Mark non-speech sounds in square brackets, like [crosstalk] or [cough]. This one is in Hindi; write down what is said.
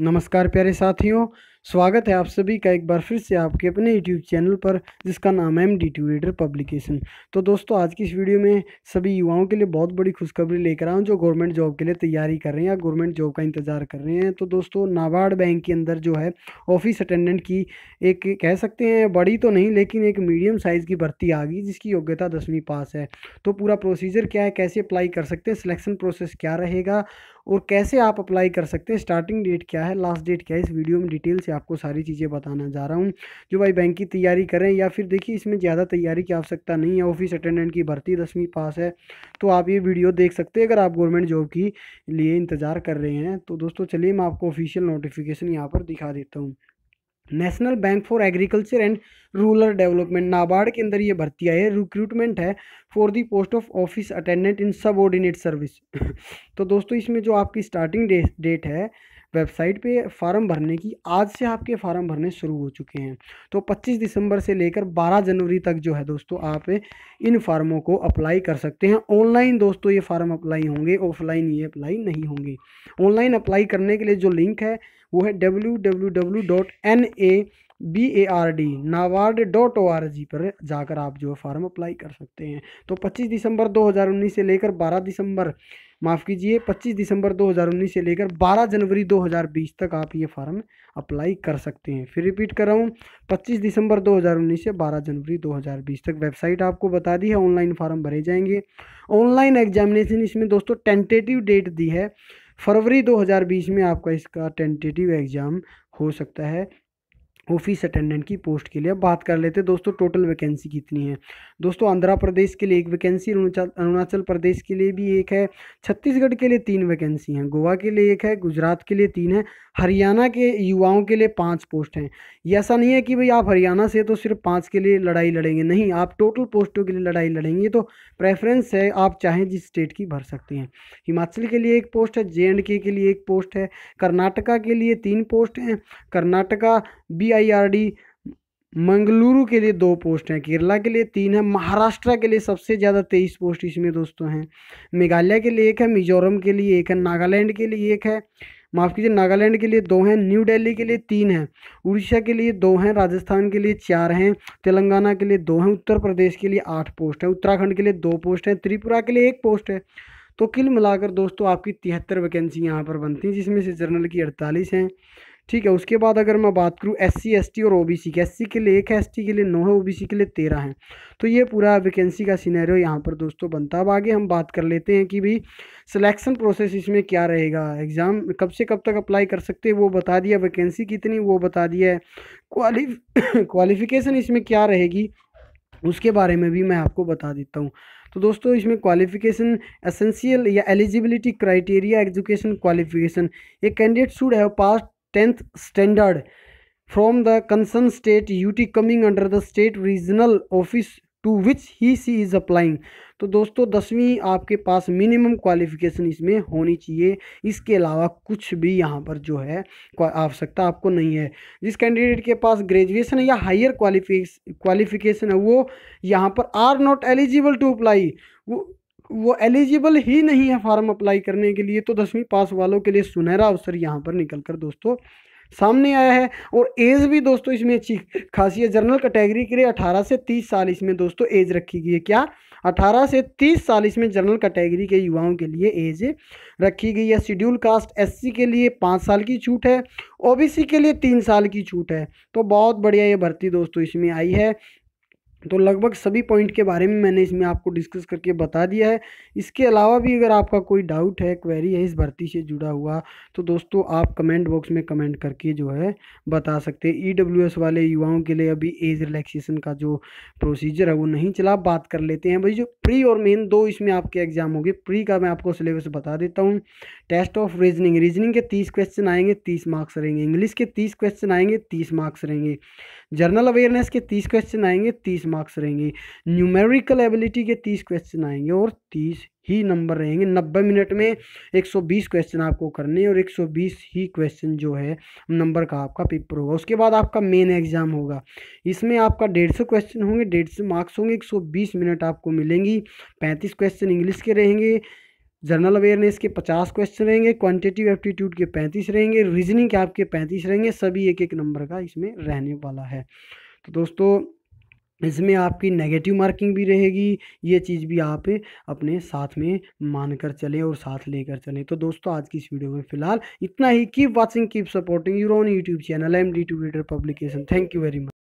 नमस्कार प्यारे साथियों स्वागत है आप सभी का एक बार फिर से आपके अपने यूट्यूब चैनल पर जिसका नाम है एम डी ट्यूरेटर पब्लिकेशन तो दोस्तों आज की इस वीडियो में सभी युवाओं के लिए बहुत बड़ी खुशखबरी लेकर आऊँ जो गवर्नमेंट जॉब के लिए तैयारी कर रहे हैं या गवर्नमेंट जॉब का इंतजार कर रहे हैं तो दोस्तों नाबार्ड बैंक के अंदर जो है ऑफिस अटेंडेंट की एक कह सकते हैं बड़ी तो नहीं लेकिन एक मीडियम साइज़ की भर्ती आ गई जिसकी योग्यता दसवीं पास है तो पूरा प्रोसीजर क्या है कैसे अप्लाई कर सकते हैं सिलेक्शन प्रोसेस क्या रहेगा और कैसे आप अप्लाई कर सकते हैं स्टार्टिंग डेट क्या है लास्ट डेट क्या है इस वीडियो में डिटेल से आपको सारी चीज़ें बताना जा रहा हूँ जो भाई बैंक की तैयारी करें या फिर देखिए इसमें ज़्यादा तैयारी की आवश्यकता नहीं है ऑफिस अटेंडेंट की भर्ती दसवीं पास है तो आप ये वीडियो देख सकते हैं अगर आप गवर्नमेंट जॉब की लिए इंतज़ार कर रहे हैं तो दोस्तों चलिए मैं आपको ऑफिशियल नोटिफिकेशन यहाँ पर दिखा देता हूँ National Bank for Agriculture and Rural Development NABARD के अंदर ये भर्ती आई है रिक्रूटमेंट है for the post of office attendant in sub service [laughs] तो दोस्तों इसमें जो आपकी स्टार्टिंग डेट है वेबसाइट पे फार्म भरने की आज से आपके फार्म भरने शुरू हो चुके हैं तो 25 दिसंबर से लेकर 12 जनवरी तक जो है दोस्तों आप इन फार्मों को अप्लाई कर सकते हैं ऑनलाइन दोस्तों ये फार्म अप्लाई होंगे ऑफलाइन ये अप्लाई नहीं होंगे ऑनलाइन अप्लाई करने के लिए जो लिंक है वो है W W W dot N A B A R D NABARD dot O R G पर जाकर आप जो है फॉर्म अप्लाई कर सकते हैं तो 25 दिसंबर 2019 से लेकर 12 दिसंबर माफ़ कीजिए 25 दिसंबर 2019 से लेकर 12 जनवरी 2020 तक आप ये फार्म अप्लाई कर सकते हैं फिर रिपीट कर रहा हूँ 25 दिसंबर 2019 से 12 जनवरी 2020 तक वेबसाइट आपको बता दी है ऑनलाइन फार्म भरे जाएंगे ऑनलाइन एग्जामिनेशन इसमें दोस्तों टेंटेटिव डेट दी है फरवरी 2020 में आपका इसका टेंटेटिव एग्ज़ाम हो सकता है ऑफिस अटेंडेंट की पोस्ट के लिए अब बात कर लेते हैं दोस्तों टोटल वैकेंसी कितनी है दोस्तों आंध्र प्रदेश के लिए एक वैकेंसी अरुणाचल प्रदेश के लिए भी एक है छत्तीसगढ़ के लिए तीन वैकेंसी हैं गोवा के लिए एक है गुजरात के लिए तीन है हरियाणा के युवाओं के लिए पाँच पोस्ट हैं ये ऐसा नहीं है कि भाई आप हरियाणा से तो सिर्फ पाँच के लिए लड़ाई लड़ेंगे नहीं आप टोटल पोस्टों के लिए लड़ाई लड़ेंगे ये तो प्रेफरेंस है आप चाहें जिस स्टेट की भर सकते हैं हिमाचल के लिए एक पोस्ट है जे एंड के लिए एक पोस्ट है कर्नाटका के लिए तीन पोस्ट हैं कर्नाटका बी मंगलुरु के लिए दो पोस्ट हैं केरला के लिए तीन है महाराष्ट्र के लिए सबसे ज़्यादा तेईस पोस्ट इसमें दोस्तों हैं मेघालय के लिए एक है मिजोरम के लिए एक है नागालैंड के लिए एक है माफ़ कीजिए नागालैंड के लिए दो हैं न्यू दिल्ली के लिए तीन हैं उड़ीसा के लिए दो हैं राजस्थान के लिए चार हैं तेलंगाना के लिए दो हैं उत्तर प्रदेश के लिए आठ पोस्ट हैं उत्तराखंड के लिए दो पोस्ट हैं त्रिपुरा के लिए एक पोस्ट है तो किल मिलाकर दोस्तों आपकी तिहत्तर वैकेंसी यहाँ पर बनती हैं जिसमें से जनरल की अड़तालीस हैं ठीक है उसके बाद अगर मैं बात करूँ एस सी एस टी और ओ बी सी के एस सी के लिए एक है एस टी के लिए नौ है ओ बी सी के लिए तेरह है तो ये पूरा वैकेंसी का सिनेरियो यहाँ पर दोस्तों बनता अब आगे हम बात कर लेते हैं कि भाई सिलेक्शन प्रोसेस इसमें क्या रहेगा एग्ज़ाम कब से कब तक अप्लाई कर सकते हैं वो बता दिया वैकेंसी कितनी वो बता दिया है क्वालिफ क्वालिफ़िकेशन [coughs] इसमें क्या रहेगी उसके बारे में भी मैं आपको बता देता हूँ तो दोस्तों इसमें क्वालिफिकेशन एसेंशियल या एलिजिबिलिटी क्राइटेरिया एजुकेशन क्वालिफिकेशन एक candidate should have pass tenth standard the concern state U T coming under the state regional office to which he she is applying तो दोस्तों दसवीं आपके पास मिनिमम क्वालिफिकेशन इसमें होनी चाहिए इसके अलावा कुछ भी यहाँ पर जो है आवश्यकता आपको नहीं है जिस कैंडिडेट के पास ग्रेजुएशन या हायर क्वालिफिकेशन है वो यहाँ पर are not eligible to apply वो वो एलिजिबल ही नहीं है फार्म अप्लाई करने के लिए तो दसवीं पास वालों के लिए सुनहरा अवसर यहाँ पर निकल कर दोस्तों सामने आया है और एज भी दोस्तों इसमें अच्छी खासी है जनरल कैटेगरी के लिए 18 से 30 साल इसमें दोस्तों एज रखी गई है क्या 18 से 30 साल इसमें जनरल कैटेगरी के युवाओं के लिए एज रखी गई है शेड्यूल कास्ट एससी के लिए पाँच साल की छूट है ओबीसी के लिए तीन साल की छूट है तो बहुत बढ़िया ये भर्ती दोस्तों इसमें आई है तो लगभग सभी पॉइंट के बारे में मैंने इसमें आपको डिस्कस करके बता दिया है इसके अलावा भी अगर आपका कोई डाउट है क्वेरी है इस भर्ती से जुड़ा हुआ तो दोस्तों आप कमेंट बॉक्स में कमेंट करके जो है बता सकते हैं ई e वाले युवाओं के लिए अभी एज रिलैक्सेशन का जो प्रोसीजर है वो नहीं चला बात कर लेते हैं भाई जो प्री और मेन दो इसमें आपके एग्जाम होंगे प्री का मैं आपको सिलेबस बता देता हूँ टेस्ट ऑफ रीजनिंग रीजनिंग के तीस क्वेश्चन आएंगे तीस मार्क्स रहेंगे इंग्लिश के तीस क्वेश्चन आएंगे तीस मार्क्स रहेंगे जर्नल अवेयरनेस के तीस क्वेश्चन आएंगे तीस मार्क्स रहेंगे न्यूमेरिकल एबिलिटी के तीस क्वेश्चन आएंगे और तीस ही नंबर रहेंगे नब्बे मिनट में एक सौ बीस क्वेश्चन आपको करने और एक सौ बीस ही क्वेश्चन जो है नंबर का आपका पेपर होगा उसके बाद आपका मेन एग्ज़ाम होगा इसमें आपका डेढ़ सौ क्वेश्चन होंगे डेढ़ सौ मार्क्स होंगे एक सौ बीस मिनट आपको मिलेंगी पैंतीस क्वेश्चन इंग्लिश के रहेंगे जनरल अवेयरनेस के पचास क्वेश्चन रहेंगे क्वांटिटिव एप्टीट्यूड के पैंतीस रहेंगे रीजनिंग के आपके पैंतीस रहेंगे सभी एक एक नंबर का इसमें रहने वाला है तो दोस्तों इसमें आपकी नेगेटिव मार्किंग भी रहेगी ये चीज़ भी आप अपने साथ में मानकर चलें और साथ लेकर चलें तो दोस्तों आज की इस वीडियो में फिलहाल इतना ही keep watching keep supporting your own YouTube channel M D two publication thank you very much